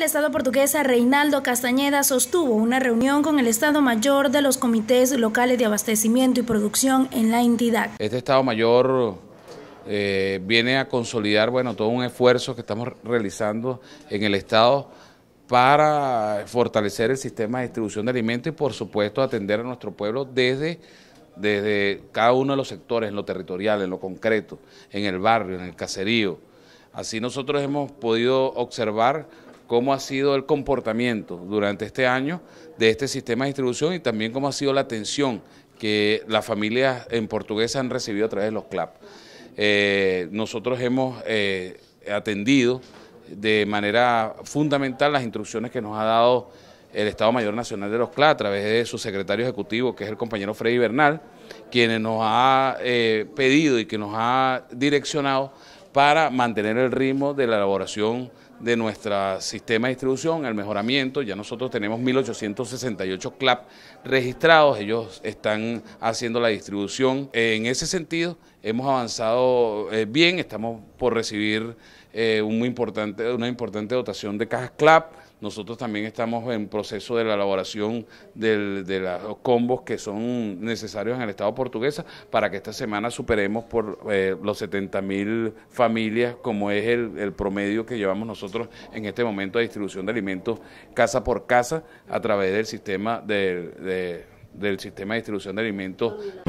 el Estado portuguesa Reinaldo Castañeda sostuvo una reunión con el Estado Mayor de los Comités Locales de Abastecimiento y Producción en la entidad. Este Estado Mayor eh, viene a consolidar bueno, todo un esfuerzo que estamos realizando en el Estado para fortalecer el sistema de distribución de alimentos y por supuesto atender a nuestro pueblo desde desde cada uno de los sectores, en lo territorial, en lo concreto, en el barrio, en el caserío. Así nosotros hemos podido observar cómo ha sido el comportamiento durante este año de este sistema de distribución y también cómo ha sido la atención que las familias en portugués han recibido a través de los CLAP. Eh, nosotros hemos eh, atendido de manera fundamental las instrucciones que nos ha dado el Estado Mayor Nacional de los CLAP a través de su secretario ejecutivo, que es el compañero Freddy Bernal, quien nos ha eh, pedido y que nos ha direccionado para mantener el ritmo de la elaboración de nuestro sistema de distribución, el mejoramiento. Ya nosotros tenemos 1.868 CLAP registrados, ellos están haciendo la distribución. En ese sentido, hemos avanzado eh, bien, estamos por recibir eh, una importante dotación de cajas CLAP. Nosotros también estamos en proceso de la elaboración de los combos que son necesarios en el Estado portuguesa para que esta semana superemos por eh, los 70 mil familias, como es el, promedio que llevamos nosotros en este momento de distribución de alimentos casa por casa a través del sistema del sistema de distribución de alimentos.